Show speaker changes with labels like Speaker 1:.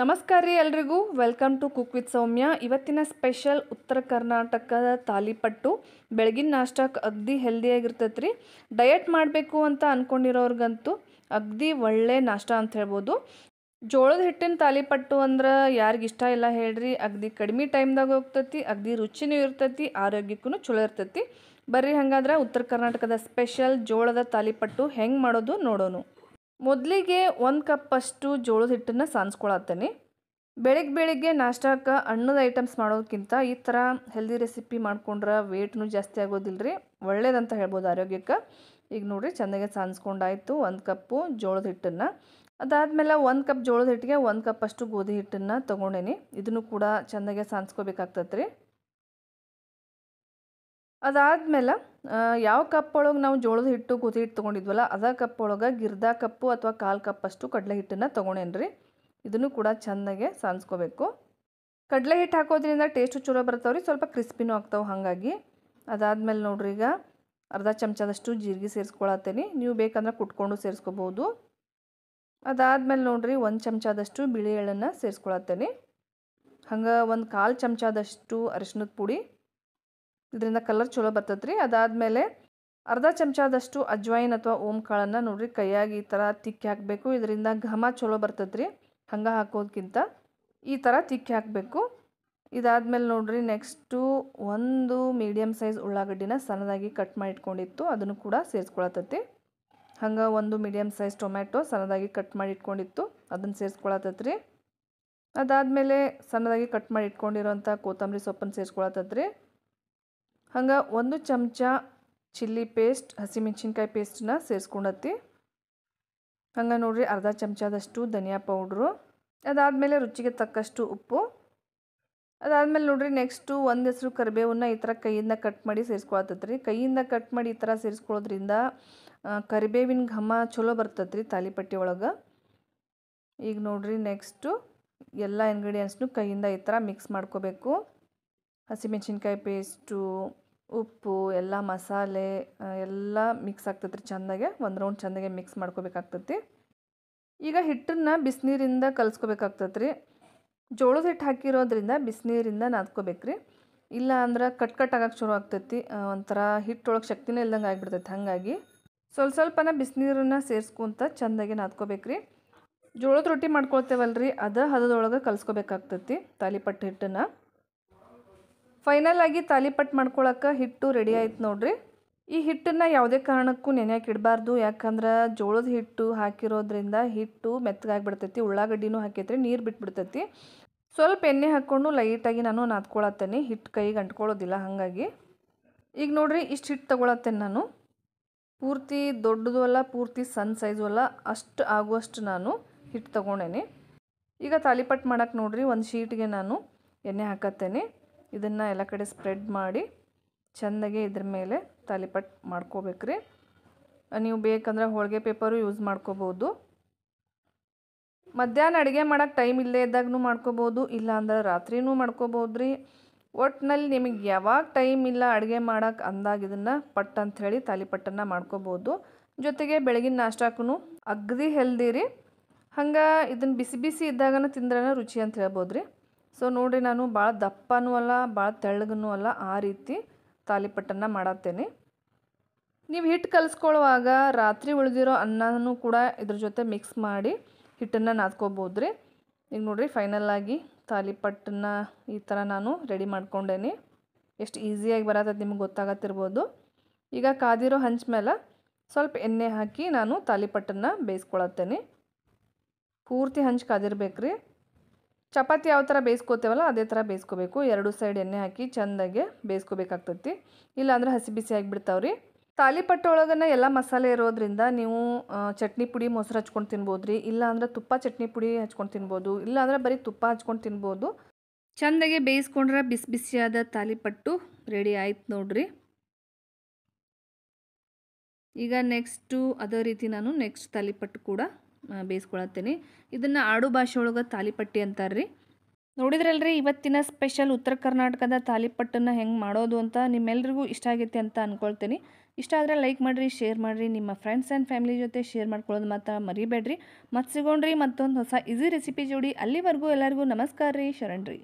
Speaker 1: ನಮಸ್ಕಾರ ರೀ ಎಲ್ರಿಗೂ welcome to cook with Soumya ಇವತ್ತಿನ ಸ್ಪೆಷಲ್ ಉತ್ತರ ಕರ್ನಾಟಕದ ತಾಲಿಪಟ್ಟು ಬೆಳಗಿನ ನಾಷ್ಟಕ್ಕೆ ಅಗ್ದಿ ಹೆಲ್ದಿಯಾಗಿರ್ತೈತೆ ರೀ ಡಯಟ್ ಮಾಡಬೇಕು ಅಂತ ಅಂದ್ಕೊಂಡಿರೋರ್ಗಂತೂ ಅಗ್ದಿ ಒಳ್ಳೆ ನಾಷ್ಟ ಅಂತ ಹೇಳ್ಬೋದು ಜೋಳದ ಹಿಟ್ಟಿನ ತಾಲಿಪಟ್ಟು ಅಂದ್ರೆ ಯಾರಿಗಿಷ್ಟ ಇಷ್ಟ ಇಲ್ಲ ಹೇಳ್ರಿ ಅಗ್ದಿ ಕಡಿಮೆ ಟೈಮ್ದಾಗ ಹೋಗ್ತೈತಿ ಅಗ್ದಿ ರುಚಿನೂ ಇರ್ತೈತಿ ಆರೋಗ್ಯಕ್ಕೂ ಚಲೋ ಇರ್ತೈತಿ ಬರ್ರಿ ಹಾಗಾದ್ರೆ ಉತ್ತರ ಕರ್ನಾಟಕದ ಸ್ಪೆಷಲ್ ಜೋಳದ ತಾಲಿಪಟ್ಟು ಹೆಂಗೆ ಮಾಡೋದು ನೋಡೋಣ ಮೊದಲಿಗೆ ಒಂದು ಕಪ್ಪಷ್ಟು ಜೋಳದ ಹಿಟ್ಟನ್ನು ಸಾನ್ಸ್ಕೊಳತ್ತೇನೆ ಬೆಳಗ್ಗೆ ಬೆಳಿಗ್ಗೆ ನಾಷ್ಟಕ್ಕೆ ಹಣ್ಣದ ಐಟಮ್ಸ್ ಮಾಡೋದಕ್ಕಿಂತ ಈ ಥರ ಹೆಲ್ದಿ ರೆಸಿಪಿ ಮಾಡ್ಕೊಂಡ್ರೆ ವೇಟ್ನೂ ಜಾಸ್ತಿ ಆಗೋದಿಲ್ಲ ರೀ ಒಳ್ಳೇದಂತ ಹೇಳ್ಬೋದು ಆರೋಗ್ಯಕ್ಕೆ ಈಗ ನೋಡಿರಿ ಚೆನ್ನಾಗೆ ಸಾನ್ಸ್ಕೊಂಡಾಯಿತು ಒಂದು ಕಪ್ಪು ಜೋಳದ ಹಿಟ್ಟನ್ನು ಅದಾದಮೇಲೆ ಒಂದು ಕಪ್ ಜೋಳದ ಹಿಟ್ಟಿಗೆ ಒಂದು ಕಪ್ಪಷ್ಟು ಗೋಧಿ ಹಿಟ್ಟನ್ನು ತೊಗೊಂಡೇನಿ ಇದನ್ನು ಕೂಡ ಚೆನ್ನಾಗೆ ಸಾನ್ಸ್ಕೋಬೇಕಾಗ್ತದೆ ರೀ ಅದಾದಮೇಲೆ ಯಾವ ಕಪ್ ಒಳಗೆ ನಾವು ಜೋಳದ ಹಿಟ್ಟು ಕುದಿ ಹಿಟ್ಟು ತೊಗೊಂಡಿದ್ವಲ್ಲ ಅದ ಕಪ್ ಒಳಗೆ ಗಿರ್ದಾ ಕಪ್ಪು ಅಥವಾ ಕಾಲು ಕಪ್ಪಷ್ಟು ಕಡಲೆ ಹಿಟ್ಟನ್ನು ತೊಗೊಂಡೇನ್ರಿ ಇದನ್ನು ಕೂಡ ಚೆನ್ನಾಗೆ ಸಾನ್ಸ್ಕೋಬೇಕು ಕಡಲೆ ಹಿಟ್ಟು ಹಾಕೋದ್ರಿಂದ ಟೇಸ್ಟು ಚಲೋ ಬರ್ತಾವ್ರಿ ಸ್ವಲ್ಪ ಕ್ರಿಸ್ಪಿನೂ ಆಗ್ತಾವೆ ಹಾಗಾಗಿ ಅದಾದಮೇಲೆ ನೋಡ್ರಿ ಈಗ ಅರ್ಧ ಚಮಚದಷ್ಟು ಜೀರಿಗೆ ಸೇರಿಸ್ಕೊಳತ್ತೇನಿ ನೀವು ಬೇಕಂದ್ರೆ ಕುಟ್ಕೊಂಡು ಸೇರಿಸ್ಕೋಬೋದು ಅದಾದಮೇಲೆ ನೋಡ್ರಿ ಒಂದು ಚಮಚದಷ್ಟು ಬಿಳಿ ಎಳ್ಳನ್ನು ಸೇರಿಸ್ಕೊಳತ್ತೇನೆ ಹಂಗೆ ಒಂದು ಕಾಲು ಚಮಚದಷ್ಟು ಅರಿಶಿನದ ಪುಡಿ ಇದರಿಂದ ಕಲರ್ ಚಲೋ ಬರ್ತೈತೆ ಅದಾದಮೇಲೆ ಅರ್ಧ ಚಮಚದಷ್ಟು ಅಜ್ವಾಯಿನ್ ಅಥವಾ ಓಮ್ ಕಾಳನ್ನು ನೋಡ್ರಿ ಕೈಯಾಗಿ ಈ ಥರ ತಿಕ್ಕಿ ಹಾಕಬೇಕು ಇದರಿಂದ ಘಮ ಚಲೋ ಬರ್ತೈತೆ ರೀ ಹಂಗೆ ಹಾಕೋದಕ್ಕಿಂತ ಈ ಥರ ತಿಕ್ಕಿ ಹಾಕಬೇಕು ಇದಾದಮೇಲೆ ನೋಡ್ರಿ ನೆಕ್ಸ್ಟು ಒಂದು ಮೀಡಿಯಮ್ ಸೈಜ್ ಉಳ್ಳಾಗಡ್ಡಿನ ಸಣ್ಣದಾಗಿ ಕಟ್ ಮಾಡಿ ಇಟ್ಕೊಂಡಿತ್ತು ಅದನ್ನು ಕೂಡ ಸೇರಿಸ್ಕೊಳತೈತಿ ಹಂಗೆ ಒಂದು ಮೀಡಿಯಮ್ ಸೈಜ್ ಟೊಮ್ಯಾಟೊ ಸಣ್ಣದಾಗಿ ಕಟ್ ಮಾಡಿ ಇಟ್ಕೊಂಡಿತ್ತು ಅದನ್ನು ಸೇರಿಸ್ಕೊಳತೈತಿ ರೀ ಅದಾದಮೇಲೆ ಸಣ್ಣದಾಗಿ ಕಟ್ ಮಾಡಿ ಇಟ್ಕೊಂಡಿರೋಂಥ ಕೊತ್ತಂಬರಿ ಸೊಪ್ಪನ್ನು ಸೇರಿಸ್ಕೊಳತೈತಿ ಹಂಗೆ ಒಂದು ಚಮಚ ಚಿಲ್ಲಿ ಪೇಸ್ಟ್ ಹಸಿಮೆಣ್ಸಿನ್ಕಾಯಿ ಪೇಸ್ಟನ್ನ ಸೇರಿಸ್ಕೊಂಡತ್ತಿ ಹಂಗೆ ನೋಡ್ರಿ ಅರ್ಧ ಚಮಚದಷ್ಟು ಧನಿಯಾ ಪೌಡ್ರು ಅದಾದಮೇಲೆ ರುಚಿಗೆ ತಕ್ಕಷ್ಟು ಉಪ್ಪು ಅದಾದಮೇಲೆ ನೋಡಿರಿ ನೆಕ್ಸ್ಟು ಒಂದು ಹೆಸರು ಕರಿಬೇವನ್ನ ಈ ಥರ ಕೈಯಿಂದ ಕಟ್ ಮಾಡಿ ಸೇರಿಸ್ಕೊಳತ್ತತ್ರಿ ಕೈಯಿಂದ ಕಟ್ ಮಾಡಿ ಈ ಥರ ಸೇರಿಸ್ಕೊಳ್ಳೋದ್ರಿಂದ ಕರಿಬೇವಿನ ಘಮ ಚಲೋ ಬರ್ತತ್ರಿ ತಾಲಿಪಟ್ಟಿ ಒಳಗೆ ಈಗ ನೋಡಿರಿ ನೆಕ್ಸ್ಟು ಎಲ್ಲ ಇಂಗ್ರೀಡಿಯೆಂಟ್ಸ್ನು ಕೈಯಿಂದ ಈ ಥರ ಮಿಕ್ಸ್ ಮಾಡ್ಕೋಬೇಕು ಹಸಿಮೆಣ್ಸಿನ್ಕಾಯಿ ಪೇಸ್ಟು ಉಪ್ಪು ಎಲ್ಲ ಮಸಾಲೆ ಎಲ್ಲ ಮಿಕ್ಸ್ ಆಗ್ತೈತೆ ರೀ ಚೆಂದಾಗೆ ಒಂದು ರೌಂಡ್ ಚೆಂದಾಗೆ ಮಿಕ್ಸ್ ಮಾಡ್ಕೋಬೇಕಾಗ್ತತಿ ಈಗ ಹಿಟ್ಟನ್ನು ಬಿಸಿನೀರಿಂದ ಕಲಿಸ್ಕೋಬೇಕಾಗ್ತತ್ರಿ ಜೋಳದ ಹಿಟ್ಟು ಹಾಕಿರೋದ್ರಿಂದ ಬಿಸಿನೀರಿಂದ ನಾದ್ಕೋಬೇಕ್ರಿ ಇಲ್ಲ ಅಂದ್ರೆ ಕಟ್ ಕಟ್ ಆಗಕ್ಕೆ ಶುರು ಆಗ್ತೈತಿ ಒಂಥರ ಹಿಟ್ಟೊಳಗೆ ಶಕ್ತಿನೇ ಇಲ್ದಂಗೆ ಆಗಿಬಿಡ್ತೈತಿ ಹಾಗಾಗಿ ಸ್ವಲ್ಪ ಸ್ವಲ್ಪನ ಬಿಸಿನೀರನ್ನ ಸೇರಿಸ್ಕೊಂತ ಚೆಂದಾಗಿ ನಾದ್ಕೋಬೇಕ್ರಿ ಜೋಳದ ರೊಟ್ಟಿ ಮಾಡ್ಕೊಳ್ತೇವಲ್ರಿ ಅದು ಹದದೊಳಗೆ ಕಲಿಸ್ಕೋಬೇಕಾಗ್ತೈತಿ ತಾಲಿಪಟ್ಟು ಹಿಟ್ಟನ್ನು ಫೈನಲ್ ಆಗಿ ತಾಲಿಪಟ್ಟು ಮಾಡ್ಕೊಳಕ್ಕೆ ಹಿಟ್ಟು ರೆಡಿ ಆಯ್ತು ನೋಡ್ರಿ ಈ ಹಿಟ್ಟನ್ನು ಯಾವುದೇ ಕಾರಣಕ್ಕೂ ನೆನೆಯಕ್ಕೆ ಇಡಬಾರ್ದು ಯಾಕಂದ್ರೆ ಜೋಳದ ಹಿಟ್ಟು ಹಾಕಿರೋದ್ರಿಂದ ಹಿಟ್ಟು ಮೆತ್ತಗಾಗಿಬಿಡ್ತೈತಿ ಉಳ್ಳಾಗಡ್ಡಿನೂ ಹಾಕಿದ್ರೆ ನೀರು ಬಿಟ್ಬಿಡ್ತೈತಿ ಸ್ವಲ್ಪ ಎಣ್ಣೆ ಹಾಕ್ಕೊಂಡು ಲೈಟಾಗಿ ನಾನು ನಾದ್ಕೊಳತ್ತೇನೆ ಹಿಟ್ಟು ಕೈಗೆ ಅಂಟ್ಕೊಳ್ಳೋದಿಲ್ಲ ಹಾಗಾಗಿ ಈಗ ನೋಡ್ರಿ ಇಷ್ಟು ಹಿಟ್ಟು ತೊಗೊಳತ್ತೇನೆ ನಾನು ಪೂರ್ತಿ ದೊಡ್ಡದು ಅಲ್ಲ ಪೂರ್ತಿ ಸಣ್ಣ ಸೈಜು ಅಲ್ಲ ಅಷ್ಟು ಆಗುವಷ್ಟು ನಾನು ಹಿಟ್ಟು ತೊಗೊಂಡೇನೆ ಈಗ ತಾಲಿಪಟ್ಟು ಮಾಡೋಕ್ಕೆ ನೋಡ್ರಿ ಒಂದು ಶೀಟ್ಗೆ ನಾನು ಎಣ್ಣೆ ಹಾಕತ್ತೇನೆ ಇದನ್ನು ಎಲ್ಲ ಕಡೆ ಸ್ಪ್ರೆಡ್ ಮಾಡಿ ಚೆಂದಾಗೆ ಇದ್ರ ಮೇಲೆ ತಾಲಿಪಟ್ ಮಾಡ್ಕೋಬೇಕ್ರಿ ನೀವು ಬೇಕಂದ್ರೆ ಹೋಳಿಗೆ ಪೇಪರು ಯೂಸ್ ಮಾಡ್ಕೋಬೋದು ಮಧ್ಯಾಹ್ನ ಅಡುಗೆ ಮಾಡೋಕ್ಕೆ ಟೈಮ್ ಇಲ್ಲದೇ ಇದ್ದಾಗೂ ಮಾಡ್ಕೋಬೋದು ಇಲ್ಲಾಂದ್ರೆ ರಾತ್ರಿನೂ ಮಾಡ್ಕೋಬೋದು ರೀ ಒಟ್ಟಿನಲ್ಲಿ ನಿಮಗೆ ಯಾವಾಗ ಟೈಮ್ ಇಲ್ಲ ಅಡುಗೆ ಮಾಡೋಕೆ ಅಂದಾಗ ಇದನ್ನು ಪಟ್ ಅಂಥೇಳಿ ತಾಲಿಪಟ್ಟನ್ನು ಮಾಡ್ಕೋಬೋದು ಜೊತೆಗೆ ಬೆಳಗಿನ ನಾಷ್ಟಕ್ಕೂ ಅಗ್ದಿ ಹೆಲ್ದಿ ರೀ ಹಂಗೆ ಇದನ್ನು ಬಿಸಿ ಬಿಸಿ ಇದ್ದಾಗನ ತಿಂದ್ರನ ರುಚಿ ಅಂತ ಹೇಳ್ಬೋದು ರೀ ಸೊ ನೋಡಿರಿ ನಾನು ಭಾಳ ದಪ್ಪನೂ ಅಲ್ಲ ಭಾಳ ತೆಳ್ಳಗೂ ಅಲ್ಲ ಆ ರೀತಿ ತಾಲಿಪಟ್ಟನ್ನು ಮಾಡತ್ತೇನೆ ನೀವು ಹಿಟ್ಟು ಕಲಿಸ್ಕೊಳ್ಳುವಾಗ ರಾತ್ರಿ ಉಳಿದಿರೋ ಅನ್ನನೂ ಕೂಡ ಇದ್ರ ಜೊತೆ ಮಿಕ್ಸ್ ಮಾಡಿ ಹಿಟ್ಟನ್ನು ನಾದ್ಕೋಬೋದು ರೀ ಈಗ ನೋಡಿರಿ ಆಗಿ ತಾಲಿಪಟ್ಟನ್ನು ಈ ಥರ ನಾನು ರೆಡಿ ಮಾಡ್ಕೊಂಡೇನಿ ಎಷ್ಟು ಈಸಿಯಾಗಿ ಬರತ್ತೆ ನಿಮ್ಗೆ ಗೊತ್ತಾಗತ್ತಿರ್ಬೋದು ಈಗ ಕಾದಿರೋ ಹಂಚ ಮೇಲೆ ಸ್ವಲ್ಪ ಎಣ್ಣೆ ಹಾಕಿ ನಾನು ತಾಲಿಪಟ್ಟನ್ನು ಬೇಯಿಸ್ಕೊಳತ್ತೇನೆ ಪೂರ್ತಿ ಹಂಚು ಕಾದಿರ್ಬೇಕು ರೀ ಚಪಾತಿ ಯಾವ ಥರ ಬೇಯಿಸ್ಕೋತೇವಲ್ಲ ಅದೇ ಥರ ಬೇಯಿಸ್ಕೋಬೇಕು ಎರಡು ಸೈಡ್ ಎಣ್ಣೆ ಹಾಕಿ ಚೆಂದಾಗೆ ಬೇಯಿಸ್ಕೋಬೇಕಾಗ್ತೈತಿ ಇಲ್ಲಾಂದ್ರೆ ಹಸಿ ಬಿಸಿ ಆಗಿಬಿಡ್ತಾವ್ರಿ ತಾಲಿಪಟ್ಟು ಒಳಗನ ಎಲ್ಲ ಮಸಾಲೆ ಇರೋದ್ರಿಂದ ನೀವು ಚಟ್ನಿ ಪುಡಿ ಮೊಸರು ಹಚ್ಕೊಂಡು ತಿನ್ಬೋದು ರೀ ಇಲ್ಲಾಂದ್ರೆ ತುಪ್ಪ ಚಟ್ನಿ ಪುಡಿ ಹಚ್ಕೊಂಡು ತಿನ್ಬೋದು ಇಲ್ಲಾಂದರೆ ಬರೀ ತುಪ್ಪ ಹಚ್ಕೊಂಡು ತಿನ್ಬೋದು ಚೆಂದಾಗೆ ಬೇಯಿಸ್ಕೊಂಡ್ರೆ ಬಿಸಿ ಬಿಸಿಯಾದ ತಾಲಿಪಟ್ಟು ರೆಡಿ ಆಯ್ತು ನೋಡ್ರಿ ಈಗ ನೆಕ್ಸ್ಟು ಅದೇ ರೀತಿ ನಾನು ನೆಕ್ಸ್ಟ್ ತಾಲಿಪಟ್ಟು ಕೂಡ ಬೇಯಿಸ್ಕೊಳತ್ತೀನಿ ಇದನ್ನು ಆಡು ಭಾಷೆ ಒಳಗೆ ತಾಲಿಪಟ್ಟಿ ಅಂತಾರೆ ರೀ ನೋಡಿದ್ರಲ್ರಿ ಇವತ್ತಿನ ಸ್ಪೆಷಲ್ ಉತ್ತರ ಕರ್ನಾಟಕದ ತಾಲಿಪಟ್ಟನ್ನು ಹೆಂಗೆ ಮಾಡೋದು ಅಂತ ನಿಮ್ಮೆಲ್ರಿಗೂ ಇಷ್ಟ ಆಗೈತೆ ಅಂತ ಅಂದ್ಕೊಳ್ತೀನಿ ಇಷ್ಟ ಆದರೆ ಲೈಕ್ ಮಾಡಿರಿ ಶೇರ್ ಮಾಡಿರಿ ನಿಮ್ಮ ಫ್ರೆಂಡ್ಸ್ ಆ್ಯಂಡ್ ಫ್ಯಾಮಿಲಿ ಜೊತೆ ಶೇರ್ ಮಾಡ್ಕೊಳ್ಳೋದು ಮಾತ್ರ ಮರಿಬೇಡ್ರಿ ಮತ್ತು ಸಿಗೋಣ್ರಿ ಮತ್ತೊಂದು ಹೊಸ ಈಸಿ ರೆಸಿಪಿ ಜೋಡಿ ಅಲ್ಲಿವರೆಗೂ ಎಲ್ಲರಿಗೂ ನಮಸ್ಕಾರ ರೀ ಶರಣ್ರಿ